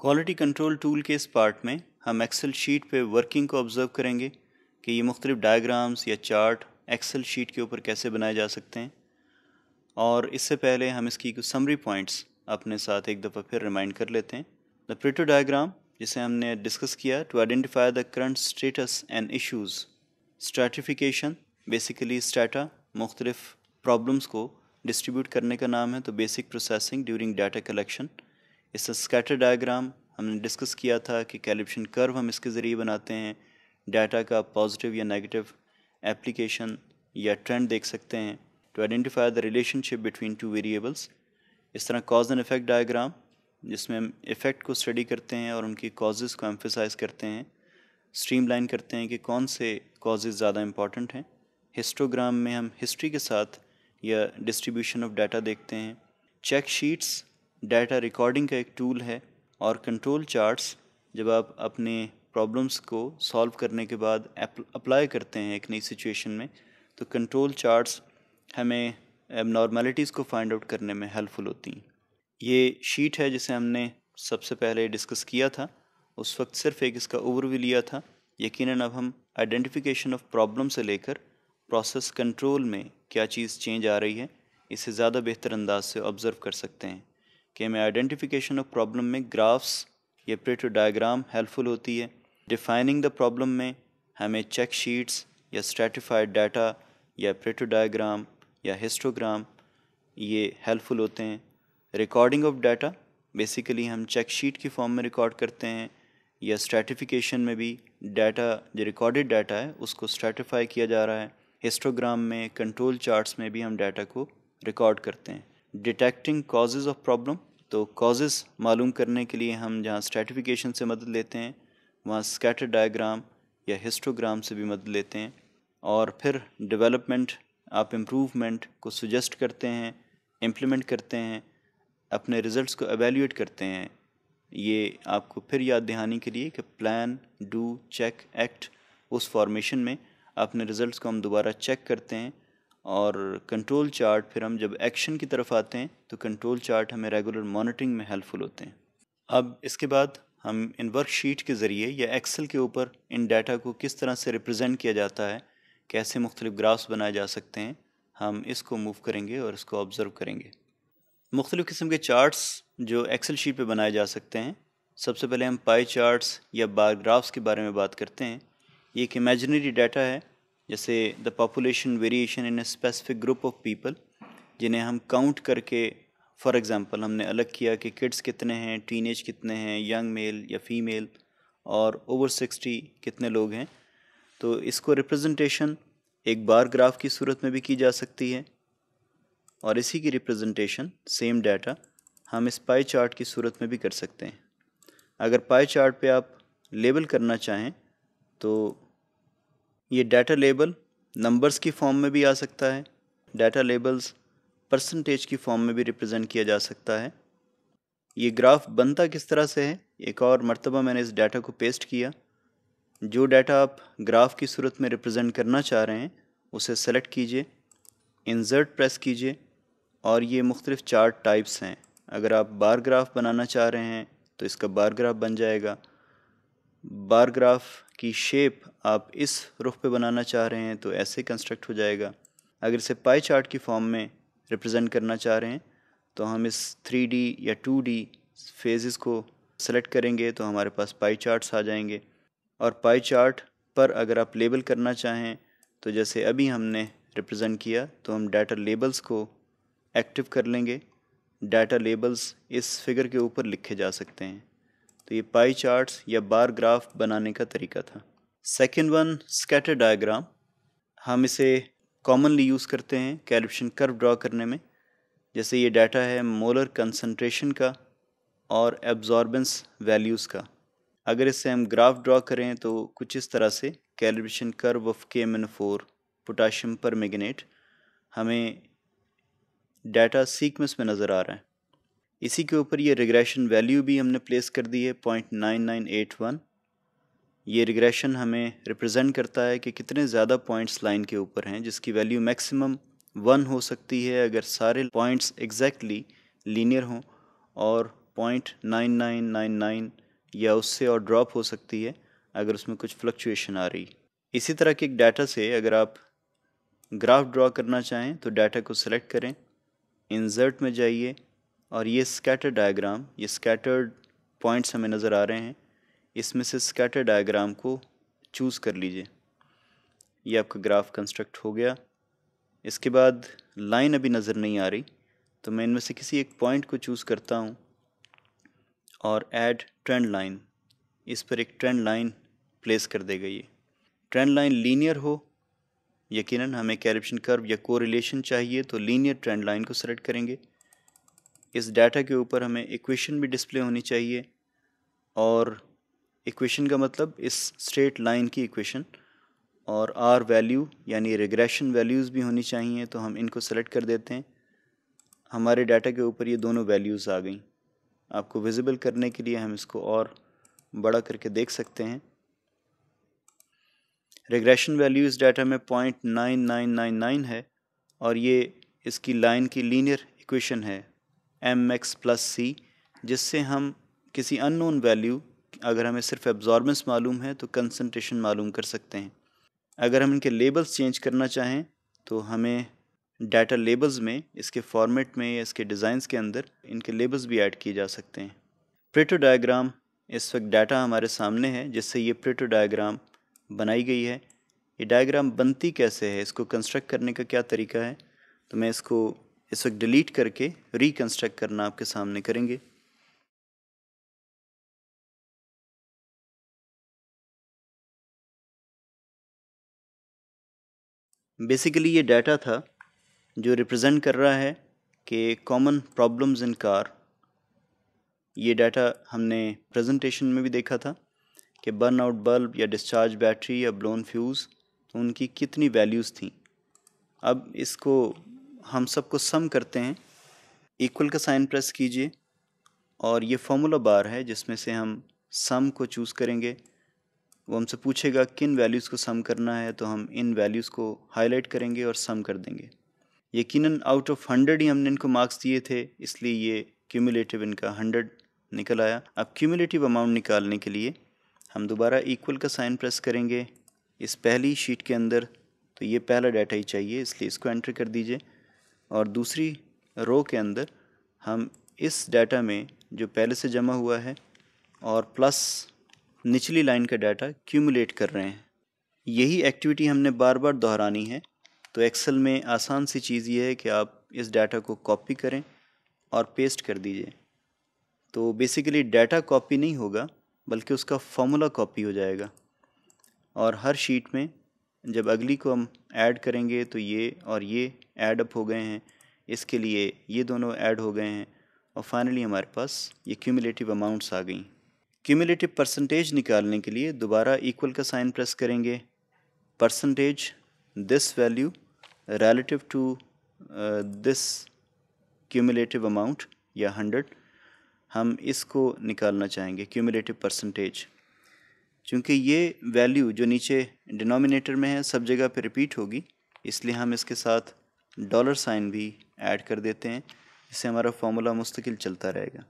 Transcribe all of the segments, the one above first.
quality control tool के इस part में हम एक्सेल शीट पे वर्किंग को ऑब्ज़र्व करेंगे कि ये मुख्तलिफ डायग्राम्स या चार्ट एक्सेल शीट के ऊपर कैसे बनाए जा सकते हैं और इससे पहले हम इसकी कुछ समरी पॉइंट्स अपने साथ एक दफ़ा फिर रिमाइंड कर लेते हैं द प्रिटो डायग्राम जिसे हमने डिस्कस किया to identify the current status and issues stratification basically strata मुख्तलिफ प्रॉब्लम्स को डिस्ट्रीब्यूट करने का नाम है तो basic processing during data collection इससे स्कैटर डायग्राम हमने डिस्कस किया था कि कैलिप्शन कर्व हम इसके ज़रिए बनाते हैं डाटा का पॉजिटिव या नेगेटिव एप्लीकेशन या ट्रेंड देख सकते हैं to identify the relationship between two variables इस तरह कॉज एंड इफेक्ट डायग्राम जिसमें हम इफ़ेक्ट को स्टडी करते हैं और उनकी कॉजेज़ को एम्फिसाइज करते हैं स्ट्रीमलाइन करते हैं कि कौन से कॉजेज़ ज़्यादा इंपॉर्टेंट हैं हिस्टोग्राम में हम हिस्ट्री के साथ या डिस्ट्रीब्यूशन ऑफ डाटा देखते हैं चेक शीट्स डाटा रिकॉर्डिंग का एक टूल है और कंट्रोल चार्ट्स जब आप अपने प्रॉब्लम्स को सॉल्व करने के बाद अप्लाई करते हैं एक नई सिचुएशन में तो कंट्रोल चार्ट्स हमें नॉर्मेलिटीज़ को फाइंड आउट करने में हेल्पफुल होती हैं ये शीट है जिसे हमने सबसे पहले डिस्कस किया था उस वक्त सिर्फ एक इसका ओवरव्यू लिया था यकीनन अब हम आइडेंटिफिकेशन ऑफ प्रॉब्लम से लेकर प्रोसेस कंट्रोल में क्या चीज़ चेंज आ रही है इसे ज़्यादा बेहतर अंदाज से ऑब्ज़र्व कर सकते हैं के हमें आइडेंटिफिकेशन ऑफ प्रॉब्लम में ग्राफ्स या प्रेटो डायग्राम हेल्पफुल होती है डिफाइनिंग द प्रॉब्लम में हमें चेक शीट्स या स्ट्रेटिफाइड डाटा या प्रेटो डायग्राम या हिस्टोग्राम ये हेल्पफुल होते हैं रिकॉर्डिंग ऑफ डाटा बेसिकली हम चेक शीट की फॉर्म में रिकॉर्ड करते हैं या स्ट्रेटिफिकेशन में भी डाटा जो रिकॉर्डेड डाटा है उसको स्ट्रेटिफाई किया जा रहा है हिस्टोग्राम में कंट्रोल चार्ट्स में भी हम डाटा को रिकॉर्ड करते हैं डिटेक्टिंग कॉजेज़ ऑफ प्रॉब्लम तो कॉजेज़ मालूम करने के लिए हम जहाँ स्ट्रेटिफिकेशन से मदद लेते हैं वहाँ स्कैटर डायग्राम या हिस्टोग्राम से भी मदद लेते हैं और फिर डेवलपमेंट आप इम्प्रूवमेंट को सुजेस्ट करते हैं इम्प्लीमेंट करते हैं अपने रिजल्ट्स को एवेल्यूट करते हैं ये आपको फिर याद दहानी के लिए कि प्लान डू चेक एक्ट उस फॉर्मेशन में अपने रिजल्ट्स को हम दोबारा चेक करते हैं और कंट्रोल चार्ट फिर हम जब एक्शन की तरफ आते हैं तो कंट्रोल चार्ट हमें रेगुलर मॉनिटरिंग में हेल्पफुल होते हैं अब इसके बाद हम इन वर्कशीट के ज़रिए या एक्सेल के ऊपर इन डाटा को किस तरह से रिप्रेजेंट किया जाता है कैसे मुख्तलिफ ग्राफ्स बनाए जा सकते हैं हम इसको मूव करेंगे और इसको ऑब्ज़र्व करेंगे मुख्तलिफ़ किस्म के चार्ट्स जो एक्सेल शीट पे बनाए जा सकते हैं सबसे पहले हम पाई चार्ट्स या बार ग्राफ्स के बारे में बात करते हैं ये एक इमेजनरी डाटा है जैसे the population variation in a specific group of people जिन्हें हम काउंट करके फॉर एग्ज़ाम्पल हमने अलग किया कि किड्स कितने हैं टीन कितने हैं यंग मेल या फीमेल और ओवर सिक्सटी कितने लोग हैं तो इसको रिप्रेजेंटेशन एक बार ग्राफ की सूरत में भी की जा सकती है और इसी की रिप्रेजेंटेशन सेम डाटा हम इस पाई चार्ट की सूरत में भी कर सकते हैं अगर पाई चार्ट पे आप लेबल करना चाहें तो ये डाटा लेबल नंबर्स की फॉर्म में भी आ सकता है डाटा लेबल्स परसेंटेज की फॉर्म में भी रिप्रेजेंट किया जा सकता है ये ग्राफ बनता किस तरह से है एक और मरतबा मैंने इस डाटा को पेस्ट किया जो डाटा आप ग्राफ की सूरत में रिप्रेजेंट करना चाह रहे हैं उसे सेलेक्ट कीजिए इंसर्ट प्रेस कीजिए और ये मुख्तलिफ चार्ट टाइप्स हैं अगर आप बार ग्राफ बनाना चाह रहे हैं तो इसका बार ग्राफ बन जाएगा बार ग्राफ की शेप आप इस रुख पे बनाना चाह रहे हैं तो ऐसे कंस्ट्रक्ट हो जाएगा अगर इसे पाई चार्ट की फॉर्म में रिप्रेजेंट करना चाह रहे हैं तो हम इस 3D या 2D फेजेस को सेलेक्ट करेंगे तो हमारे पास पाई चार्ट्स आ जाएंगे और पाई चार्ट पर अगर आप लेबल करना चाहें तो जैसे अभी हमने रिप्रेजेंट किया तो हम डाटा लेबल्स को एक्टिव कर लेंगे डाटा लेबल्स इस फिगर के ऊपर लिखे जा सकते हैं तो ये पाई चार्ट्स या बार ग्राफ बनाने का तरीका था सेकेंड वन स्कैटर डायग्राम हम इसे कॉमनली यूज़ करते हैं कैलिब्रेशन कर्व ड्रा करने में जैसे ये डाटा है मोलर कंसनट्रेशन का और एब्जॉर्बेंस वैल्यूज़ का अगर इससे हम ग्राफ ड्रा करें तो कुछ इस तरह से calibration curve of K M N four potassium permanganate हमें डाटा सीक्वेंस में नज़र आ रहा है इसी के ऊपर ये रिग्रेशन वैल्यू भी हमने प्लेस कर दी है point nine nine eight one ये रिग्रेशन हमें रिप्रेजेंट करता है कि कितने ज़्यादा पॉइंट्स लाइन के ऊपर हैं जिसकी वैल्यू मैक्सिमम वन हो सकती है अगर सारे पॉइंट्स एग्जैक्टली लीनियर हों और point nine nine nine nine या उससे और ड्रॉप हो सकती है अगर उसमें कुछ फ्लक्चुएशन आ रही इसी तरह के एक डाटा से अगर आप ग्राफ ड्रॉ करना चाहें तो डाटा को सिलेक्ट करें इंसर्ट में जाइए और ये स्कैटर डायग्राम ये स्कैटर्ड पॉइंट्स हमें नज़र आ रहे हैं इसमें से स्कैटर डायग्राम को चूज़ कर लीजिए ये आपका ग्राफ कंस्ट्रक्ट हो गया इसके बाद लाइन अभी नज़र नहीं आ रही तो मैं इनमें से किसी एक पॉइंट को चूज़ करता हूँ और ऐड ट्रेंड लाइन इस पर एक ट्रेंड लाइन प्लेस कर देगा ये ट्रेंड लाइन लीनियर हो यकीनन हमें कैरिप्शन कर्व या कोरिलेशन चाहिए तो लीनियर ट्रेंड लाइन को सेलेक्ट करेंगे इस डाटा के ऊपर हमें इक्वेशन भी डिस्प्ले होनी चाहिए और इक्वेशन का मतलब इस स्ट्रेट लाइन की इक्वेशन और आर वैल्यू यानी रिग्रेशन वैल्यूज़ भी होनी चाहिए तो हम इनको सेलेक्ट कर देते हैं हमारे डाटा के ऊपर ये दोनों वैल्यूज़ आ गई आपको विजिबल करने के लिए हम इसको और बड़ा करके देख सकते हैं रिग्रेशन वैल्यू इस डाटा में point nine nine nine nine है और ये इसकी लाइन की लीनियर इक्वेशन है एम एक्स प्लस सी जिससे हम किसी अननोन वैल्यू अगर हमें सिर्फ एब्जॉर्बेंस मालूम है तो कंसनट्रेशन मालूम कर सकते हैं अगर हम इनके लेबल्स चेंज करना चाहें तो हमें डाटा लेबल्स में इसके फॉर्मेट में या इसके डिज़ाइंस के अंदर इनके लेबल्स भी ऐड किए जा सकते हैं प्रेटो डायग्राम इस वक्त डाटा हमारे सामने है जिससे ये प्रेटो डायग्राम बनाई गई है ये डायग्राम बनती कैसे है इसको कंस्ट्रक्ट करने का क्या तरीका है तो मैं इसको इस वक्त डिलीट करके रिकन्स्ट्रक्ट करना आपके सामने करेंगे बेसिकली ये डाटा था जो रिप्रेजेंट कर रहा है कि कॉमन प्रॉब्लम्स इन कार ये डाटा हमने प्रेजेंटेशन में भी देखा था कि बर्न आउट बल्ब या डिस्चार्ज बैटरी या ब्लोन फ्यूज़ तो उनकी कितनी वैल्यूज़ थी अब इसको हम सबको सम करते हैं इक्वल का साइन प्रेस कीजिए और ये फॉर्मूला बार है जिसमें से हम सम को चूज़ करेंगे वो हमसे पूछेगा किन वैल्यूज़ को सम करना है तो हम इन वैल्यूज़ को हाईलाइट करेंगे और सम कर देंगे यकीन आउट ऑफ हंड्रेड ही हमने इनको मार्क्स दिए थे इसलिए ये क्यूमुलेटिव इनका हंड्रेड निकल आया अब क्यूमुलेटिव अमाउंट निकालने के लिए हम दोबारा इक्वल का साइन प्रेस करेंगे इस पहली शीट के अंदर तो ये पहला डाटा ही चाहिए इसलिए इसको एंट्री कर दीजिए और दूसरी रो के अंदर हम इस डाटा में जो पहले से जमा हुआ है और प्लस निचली लाइन का डाटा क्यूमुलेट कर रहे हैं यही एक्टिविटी हमने बार बार दोहरानी है तो एक्सेल में आसान सी चीज़ ये है कि आप इस डाटा को कॉपी करें और पेस्ट कर दीजिए तो बेसिकली डाटा कॉपी नहीं होगा बल्कि उसका फॉर्मूला कॉपी हो जाएगा और हर शीट में जब अगली को हम ऐड करेंगे तो ये और ये ऐड अप हो गए हैं इसके लिए ये दोनों ऐड हो गए हैं और फाइनली हमारे पास ये क्यूमुलेटिव अमाउंट्स आ गई क्यूमुलेटिव परसेंटेज निकालने के लिए दोबारा इक्वल का साइन प्रेस करेंगे percentage this value relative to this cumulative amount या हंड्रेड हम इसको निकालना चाहेंगे क्यूमुलेटिव परसेंटेज क्योंकि ये वैल्यू जो नीचे डिनोमिनेटर में है सब जगह पे रिपीट होगी इसलिए हम इसके साथ डॉलर साइन भी ऐड कर देते हैं इससे हमारा फॉर्मूला मुस्तकिल चलता रहेगा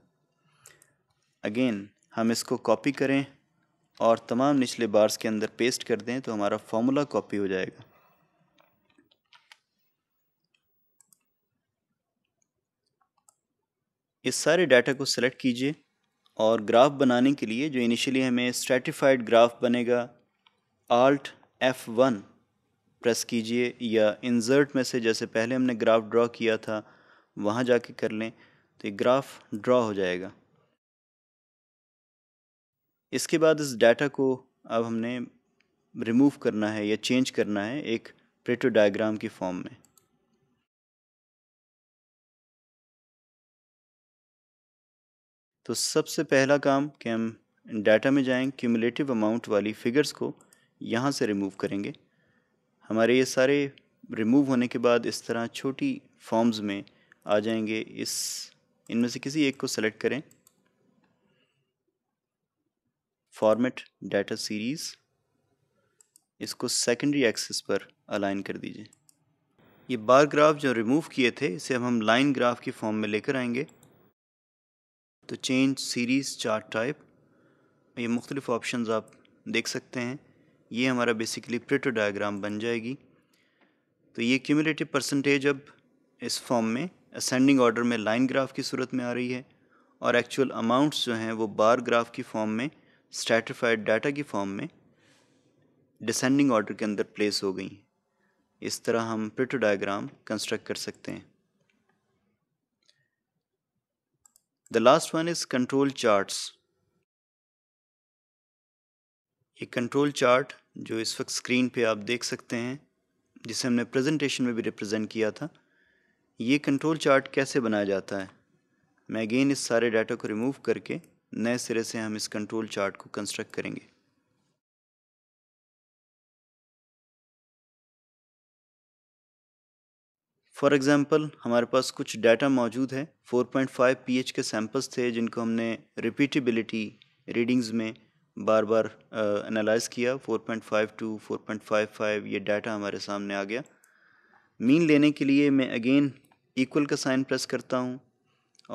अगेन हम इसको कॉपी करें और तमाम निचले बार्स के अंदर पेस्ट कर दें तो हमारा फॉर्मूला कॉपी हो जाएगा इस सारे डाटा को सेलेक्ट कीजिए और ग्राफ बनाने के लिए जो इनिशियली हमें स्ट्रेटिफाइड ग्राफ बनेगा आल्ट एफ वन प्रेस कीजिए या इंजर्ट में से जैसे पहले हमने ग्राफ ड्रॉ किया था वहाँ जाके कर लें तो ये ग्राफ ड्रॉ हो जाएगा इसके बाद इस डाटा को अब हमने रिमूव करना है या चेंज करना है एक प्रेटो डायग्राम की फॉर्म में तो सबसे पहला काम कि हम डाटा में जाएं क्यूमुलेटिव अमाउंट वाली फिगर्स को यहाँ से रिमूव करेंगे हमारे ये सारे रिमूव होने के बाद इस तरह छोटी फॉर्म्स में आ जाएंगे इस इनमें से किसी एक को सेलेक्ट करें फॉर्मेट डाटा सीरीज़ इसको सेकेंडरी एक्सिस पर अलाइन कर दीजिए ये बार ग्राफ जो रिमूव किए थे इसे अब हम लाइन ग्राफ की फॉर्म में लेकर आएंगे तो चेंज सीरीज़ चार्ट टाइप ये मुख्तलिफ ऑप्शंस आप देख सकते हैं ये हमारा बेसिकली प्रिटो डायग्राम बन जाएगी तो ये क्यूमुलेटिव परसेंटेज अब इस फॉर्म में असेंडिंग ऑर्डर में लाइन ग्राफ की सूरत में आ रही है और एक्चुअल अमाउंट्स जो हैं वो बार ग्राफ की फॉर्म में स्ट्रेटिफाइड डाटा की फॉर्म में डिसेंडिंग ऑर्डर के अंदर प्लेस हो गई इस तरह हम प्रिटो डायग्राम कंस्ट्रक्ट कर सकते हैं the last one is control charts ये कंट्रोल चार्ट जो इस वक्त स्क्रीन पे आप देख सकते हैं जिसे हमने प्रेजेंटेशन में भी रिप्रेजेंट किया था ये कंट्रोल चार्ट कैसे बनाया जाता है मैं अगेन इस सारे डाटा को रिमूव करके नए सिरे से हम इस कंट्रोल चार्ट को कंस्ट्रक्ट करेंगे फॉर एग्ज़ाम्पल हमारे पास कुछ डाटा मौजूद है 4.5 पीएच के सैम्पल्स थे जिनको हमने रिपीटेबिलिटी रीडिंग्स में बार बार एनालाइज किया 4.52, टू 4.55 ये डाटा हमारे सामने आ गया मीन लेने के लिए मैं अगेन इक्वल का साइन प्रेस करता हूँ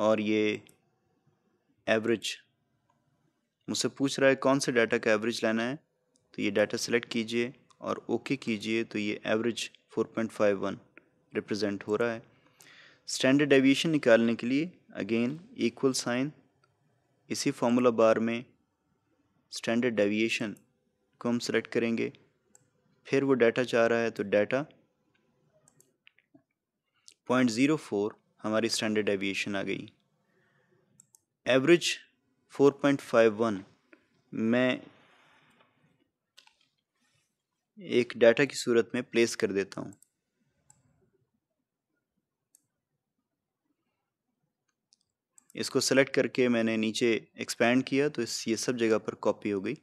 और ये एवरेज मुझसे पूछ रहा है कौन से डाटा का एवरेज लेना है तो ये डाटा सेलेक्ट कीजिए और ओके कीजिए तो ये एवरेज 4.51 रिप्रेजेंट हो रहा है स्टैंडर्ड एविएशन निकालने के लिए अगेन इक्वल साइन इसी फार्मूला बार में स्टैंडर्ड डेविएशन को हम सेलेक्ट करेंगे फिर वो डाटा चाह रहा है तो डाटा पॉइंट ज़ीरो फोर हमारी स्टैंडर्ड डेविएशन आ गई average four point five one मैं एक डाटा की सूरत में प्लेस कर देता हूँ इसको सेलेक्ट करके मैंने नीचे एक्सपैंड किया तो इस ये सब जगह पर कॉपी हो गई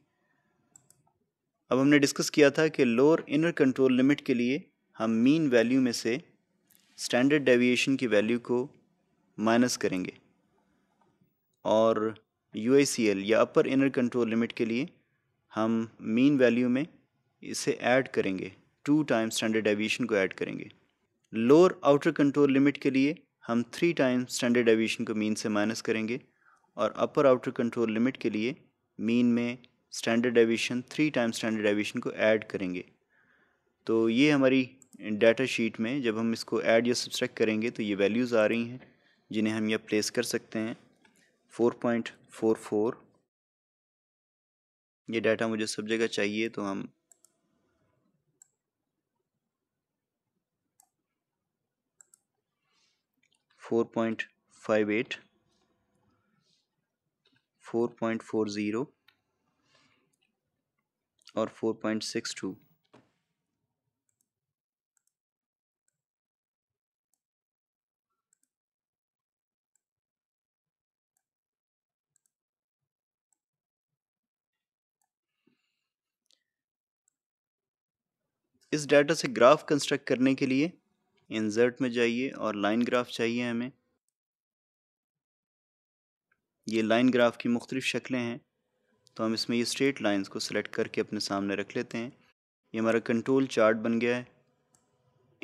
अब हमने डिस्कस किया था कि लोअर इनर कंट्रोल लिमिट के लिए हम मीन वैल्यू में से स्टैंडर्ड डेविएशन की वैल्यू को माइनस करेंगे और यू या अपर इनर कंट्रोल लिमिट के लिए हम मीन वैल्यू में इसे ऐड करेंगे टू टाइम स्टैंडर्ड डेविएशन को ऐड करेंगे लोअर आउटर कंट्रोल लिमिट के लिए हम थ्री टाइम्स स्टैंडर्ड एविएशन को मीन से माइनस करेंगे और अपर आउटर कंट्रोल लिमिट के लिए मीन में standard deviation three times standard deviation को ऐड करेंगे तो ये हमारी डाटा शीट में जब हम इसको ऐड या सब्सट्रैक्ट करेंगे तो ये वैल्यूज़ आ रही हैं जिन्हें हम यह प्लेस कर सकते हैं फोर पॉइंट फोर फोर ये डाटा मुझे सब जगह चाहिए तो हम four point five eight four point four zero और फोर पॉइंट सिक्स टू इस डाटा से ग्राफ कंस्ट्रक्ट करने के लिए इंजर्ट में जाइए और लाइन ग्राफ चाहिए हमें ये लाइन ग्राफ की मुख्तलिफ शक्लें हैं तो हम इसमें ये स्ट्रेट लाइंस को सिलेक्ट करके अपने सामने रख लेते हैं ये हमारा कंट्रोल चार्ट बन गया है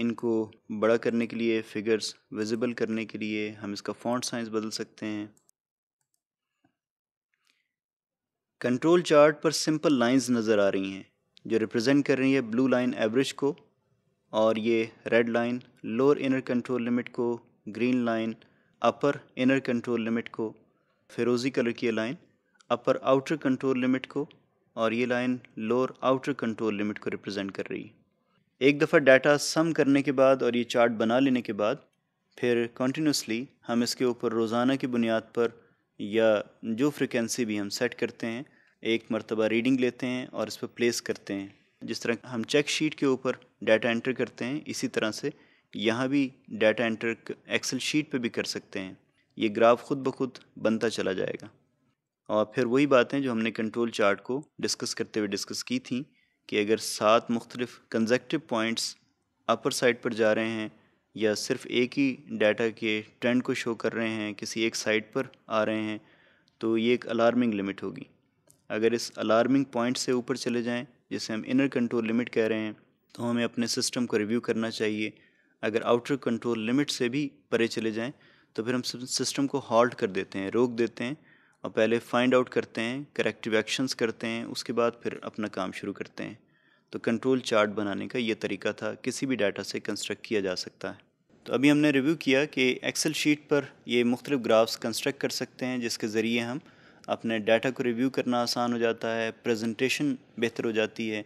इनको बड़ा करने के लिए फिगर्स विजिबल करने के लिए हम इसका फॉन्ट साइज बदल सकते हैं कंट्रोल चार्ट पर सिंपल लाइंस नज़र आ रही हैं जो रिप्रेजेंट कर रही है ब्लू लाइन एवरेज को और ये red line lower inner control limit को green line upper inner control limit को फिरोज़ी कलर की line upper outer control limit को और ये line lower outer control limit को रिप्रेजेंट कर रही है एक दफ़ा डाटा सम करने के बाद और ये चार्ट बना लेने के बाद फिर कंटिन्यूसली हम इसके ऊपर रोज़ाना की बुनियाद पर या जो फ्रिक्वेंसी भी हम सेट करते हैं एक मरतबा रीडिंग लेते हैं और इस पर प्लेस करते हैं जिस तरह हम चेक शीट के ऊपर डाटा एंटर करते हैं इसी तरह से यहाँ भी डाटा एंटर एक्सेल शीट पे भी कर सकते हैं ये ग्राफ खुद ब खुद बनता चला जाएगा और फिर वही बातें जो हमने कंट्रोल चार्ट को डिस्कस करते हुए डिस्कस की थी कि अगर सात मुख्तलिफ कंजेक्टिव पॉइंट्स अपर साइड पर जा रहे हैं या सिर्फ एक ही डाटा के ट्रेंड को शो कर रहे हैं किसी एक साइड पर आ रहे हैं तो ये एक अलार्मिंग लिमिट होगी अगर इस अलार्मिंग पॉइंट से ऊपर चले जाएं जिसे हम इनर कंट्रोल लिमिट कह रहे हैं तो हमें अपने सिस्टम को रिव्यू करना चाहिए अगर आउटर कंट्रोल लिमिट से भी परे चले जाएं तो फिर हम सिस्टम को हॉल्ट कर देते हैं रोक देते हैं और पहले फाइंड आउट करते हैं करेक्टिव एक्शंस करते हैं उसके बाद फिर अपना काम शुरू करते हैं तो कंट्रोल चार्ट बनाने का ये तरीका था किसी भी डाटा से कंस्ट्रक्ट किया जा सकता है तो अभी हमने रिव्यू किया कि एक्सेल शीट पर ये मुख्तलिफ ग्राफ्स कंस्ट्रक्ट कर सकते हैं जिसके ज़रिए हम अपने डाटा को रिव्यू करना आसान हो जाता है प्रेजेंटेशन बेहतर हो जाती है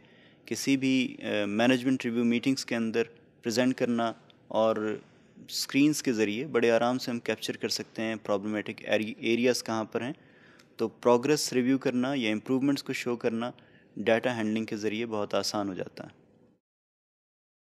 किसी भी मैनेजमेंट रिव्यू मीटिंग्स के अंदर प्रेजेंट करना और स्क्रीन्स के ज़रिए बड़े आराम से हम कैप्चर कर सकते हैं प्रॉब्लमेटिक एरियाज़ कहाँ पर हैं तो प्रोग्रेस रिव्यू करना या इम्प्रूवमेंट्स को शो करना डाटा हैंडलिंग के ज़रिए बहुत आसान हो जाता है